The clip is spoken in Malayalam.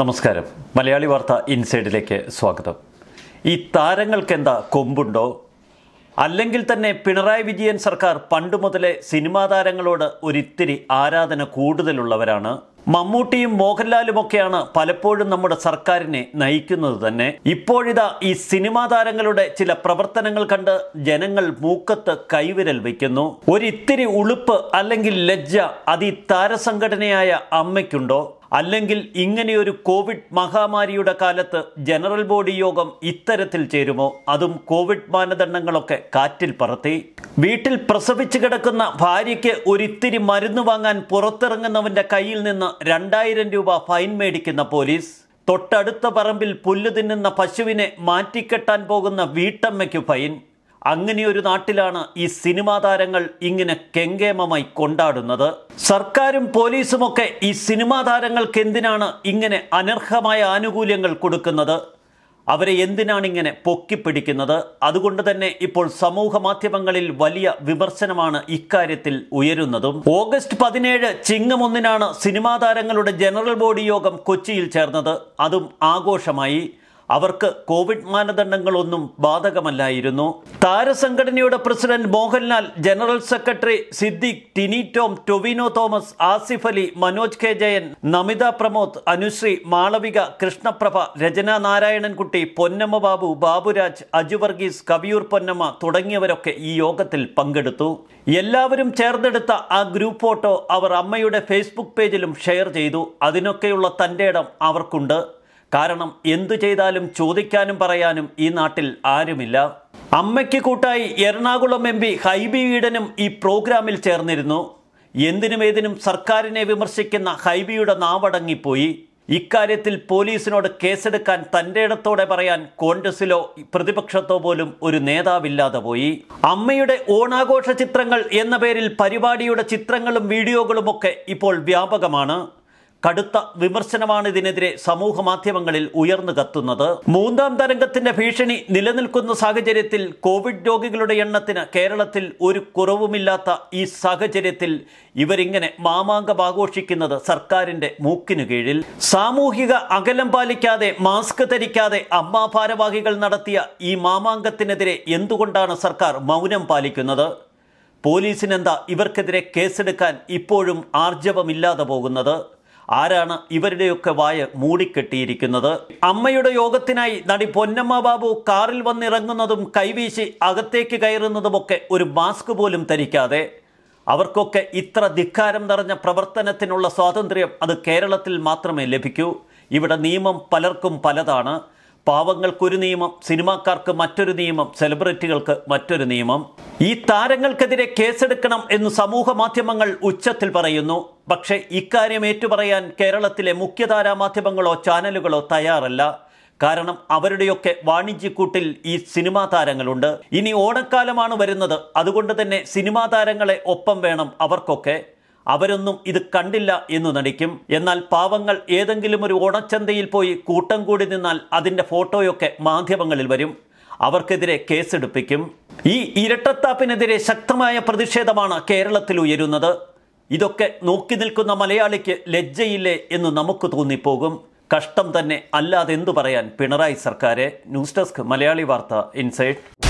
നമസ്കാരം മലയാളി വാർത്ത ഇൻസൈഡിലേക്ക് സ്വാഗതം ഈ എന്താ കൊമ്പുണ്ടോ അല്ലെങ്കിൽ തന്നെ പിണറായി വിജയൻ സർക്കാർ പണ്ട് മുതലേ സിനിമാ താരങ്ങളോട് ഒരിത്തിരി ആരാധന കൂടുതലുള്ളവരാണ് മമ്മൂട്ടിയും മോഹൻലാലുമൊക്കെയാണ് പലപ്പോഴും നമ്മുടെ സർക്കാരിനെ നയിക്കുന്നത് തന്നെ ഇപ്പോഴിതാ ഈ സിനിമാ താരങ്ങളുടെ ചില പ്രവർത്തനങ്ങൾ കണ്ട് ജനങ്ങൾ മൂക്കത്ത് കൈവിരൽ വയ്ക്കുന്നു ഒരിത്തിരി ഉളുപ്പ് അല്ലെങ്കിൽ ലജ്ജ അത് ഈ താരസംഘടനയായ അമ്മയ്ക്കുണ്ടോ അല്ലെങ്കിൽ ഇങ്ങനെയൊരു കോവിഡ് മഹാമാരിയുടെ കാലത്ത് ജനറൽ ബോഡി യോഗം ഇത്തരത്തിൽ ചേരുമോ അതും കോവിഡ് മാനദണ്ഡങ്ങളൊക്കെ കാറ്റിൽ പറത്തി വീട്ടിൽ പ്രസവിച്ചു കിടക്കുന്ന ഭാര്യയ്ക്ക് ഒരിത്തിരി മരുന്ന് വാങ്ങാൻ പുറത്തിറങ്ങുന്നവന്റെ കയ്യിൽ നിന്ന് രണ്ടായിരം രൂപ ഫൈൻ മേടിക്കുന്ന പോലീസ് തൊട്ടടുത്ത പറമ്പിൽ പുല്ല് തിന്നുന്ന പശുവിനെ മാറ്റിക്കെട്ടാൻ പോകുന്ന വീട്ടമ്മയ്ക്ക് ഫൈൻ അങ്ങനെയൊരു നാട്ടിലാണ് ഈ സിനിമാ താരങ്ങൾ ഇങ്ങനെ കെങ്കേമമായി കൊണ്ടാടുന്നത് സർക്കാരും പോലീസുമൊക്കെ ഈ സിനിമാ താരങ്ങൾക്ക് എന്തിനാണ് ഇങ്ങനെ അനർഹമായ ആനുകൂല്യങ്ങൾ കൊടുക്കുന്നത് അവരെ എന്തിനാണ് ഇങ്ങനെ പൊക്കിപ്പിടിക്കുന്നത് അതുകൊണ്ട് തന്നെ ഇപ്പോൾ സമൂഹ മാധ്യമങ്ങളിൽ വലിയ വിമർശനമാണ് ഇക്കാര്യത്തിൽ ഉയരുന്നതും ഓഗസ്റ്റ് പതിനേഴ് ചിങ്ങമൊന്നിനാണ് സിനിമാ താരങ്ങളുടെ ജനറൽ ബോഡി യോഗം കൊച്ചിയിൽ ചേർന്നത് അതും ആഘോഷമായി അവർക്ക് കോവിഡ് മാനദണ്ഡങ്ങളൊന്നും ബാധകമല്ലായിരുന്നു താരസംഘടനയുടെ president Mohanlal general secretary Siddique Tini Tom Tovino Thomas Asif Ali Manoj K Jayan Namitha Pramod Anusree Malavika Krishnaprabha Rachana Narayanankutty Ponnamma Babu Baburaj Aju Varghese Kaviyoor Ponnamma തുടങ്ങിയവരൊക്കെ ഈ യോഗത്തിൽ പങ്കെടുത്തു എല്ലാവരും ചേർന്നെടുത്ത ആ ഗ്രൂപ്പ് ഫോട്ടോ അവർ അമ്മയുടെ ഫേസ്ബുക്ക് പേജിലും ഷെയർ ചെയ്തു അതിനൊക്കെയുള്ള തൻ്റെ ഇടം അവർക്കുണ്ട് കാരണം എന്തു ചെയ്താലും ചോദിക്കാനും പറയാനും ഈ നാട്ടിൽ ആരുമില്ല അമ്മയ്ക്ക് കൂട്ടായി എറണാകുളം എം പി ഹൈബി ഈഡനും ഈ പ്രോഗ്രാമിൽ ചേർന്നിരുന്നു എന്തിനും ഏതിനും സർക്കാരിനെ വിമർശിക്കുന്ന ഹൈബിയുടെ നാവടങ്ങിപ്പോയി ഇക്കാര്യത്തിൽ പോലീസിനോട് കേസെടുക്കാൻ തൻ്റെ ഇടത്തോടെ പറയാൻ കോൺഗ്രസിലോ പ്രതിപക്ഷത്തോ പോലും ഒരു നേതാവില്ലാതെ പോയി അമ്മയുടെ ഓണാഘോഷ ചിത്രങ്ങൾ എന്ന പേരിൽ പരിപാടിയുടെ ചിത്രങ്ങളും വീഡിയോകളുമൊക്കെ ഇപ്പോൾ വ്യാപകമാണ് കടുത്ത വിമർശനമാണ് ഇതിനെതിരെ സമൂഹ മാധ്യമങ്ങളിൽ ഉയർന്നു കത്തുന്നത് മൂന്നാം തരംഗത്തിന്റെ ഭീഷണി നിലനിൽക്കുന്ന സാഹചര്യത്തിൽ കോവിഡ് രോഗികളുടെ എണ്ണത്തിന് കേരളത്തിൽ ഒരു കുറവുമില്ലാത്ത ഈ സാഹചര്യത്തിൽ ഇവരിങ്ങനെ മാമാങ്കം ആഘോഷിക്കുന്നത് സർക്കാരിന്റെ മൂക്കിനു കീഴിൽ സാമൂഹിക അകലം പാലിക്കാതെ മാസ്ക് ധരിക്കാതെ അമ്മ ഭാരവാഹികൾ നടത്തിയ ഈ മാമാങ്കത്തിനെതിരെ എന്തുകൊണ്ടാണ് സർക്കാർ മൗനം പാലിക്കുന്നത് പോലീസിനെന്താ ഇവർക്കെതിരെ കേസെടുക്കാൻ ഇപ്പോഴും ആർജവമില്ലാതെ പോകുന്നത് ആരാണ് ഇവരുടെയൊക്കെ വായ മൂടിക്കെട്ടിയിരിക്കുന്നത് അമ്മയുടെ യോഗത്തിനായി നടി പൊന്നമ്മ ബാബു കാറിൽ വന്നിറങ്ങുന്നതും കൈവീശി അകത്തേക്ക് കയറുന്നതുമൊക്കെ ഒരു മാസ്ക് പോലും ധരിക്കാതെ അവർക്കൊക്കെ ഇത്ര ധിക്കാരം നിറഞ്ഞ പ്രവർത്തനത്തിനുള്ള സ്വാതന്ത്ര്യം അത് കേരളത്തിൽ മാത്രമേ ലഭിക്കൂ ഇവിടെ നിയമം പലർക്കും പലതാണ് പാവങ്ങൾക്കൊരു നിയമം സിനിമാക്കാർക്ക് മറ്റൊരു നിയമം സെലിബ്രിറ്റികൾക്ക് മറ്റൊരു നിയമം ഈ താരങ്ങൾക്കെതിരെ കേസെടുക്കണം എന്ന് സമൂഹ മാധ്യമങ്ങൾ ഉച്ചത്തിൽ പറയുന്നു പക്ഷേ ഇക്കാര്യം ഏറ്റുപറയാൻ കേരളത്തിലെ മുഖ്യധാരാ മാധ്യമങ്ങളോ ചാനലുകളോ തയ്യാറല്ല കാരണം അവരുടെയൊക്കെ വാണിജ്യക്കൂട്ടിൽ ഈ സിനിമാ താരങ്ങളുണ്ട് ഇനി ഓണക്കാലമാണ് വരുന്നത് അതുകൊണ്ട് തന്നെ സിനിമാ താരങ്ങളെ ഒപ്പം വേണം അവർക്കൊക്കെ അവരൊന്നും ഇത് കണ്ടില്ല എന്ന് നടിക്കും എന്നാൽ പാവങ്ങൾ ഏതെങ്കിലും ഒരു ഓണച്ചന്തയിൽ പോയി കൂട്ടം കൂടി നിന്നാൽ അതിൻ്റെ ഫോട്ടോയൊക്കെ മാധ്യമങ്ങളിൽ വരും അവർക്കെതിരെ കേസെടുപ്പിക്കും ഈ ഇരട്ടത്താപ്പിനെതിരെ ശക്തമായ പ്രതിഷേധമാണ് കേരളത്തിൽ ഉയരുന്നത് ഇതൊക്കെ നോക്കി നിൽക്കുന്ന മലയാളിക്ക് ലജ്ജയില്ലേ എന്ന് നമുക്ക് തോന്നിപ്പോകും കഷ്ടം തന്നെ അല്ലാതെ പറയാൻ പിണറായി സർക്കാരെ ന്യൂസ് ഡെസ്ക് മലയാളി വാർത്ത ഇൻസൈറ്റ്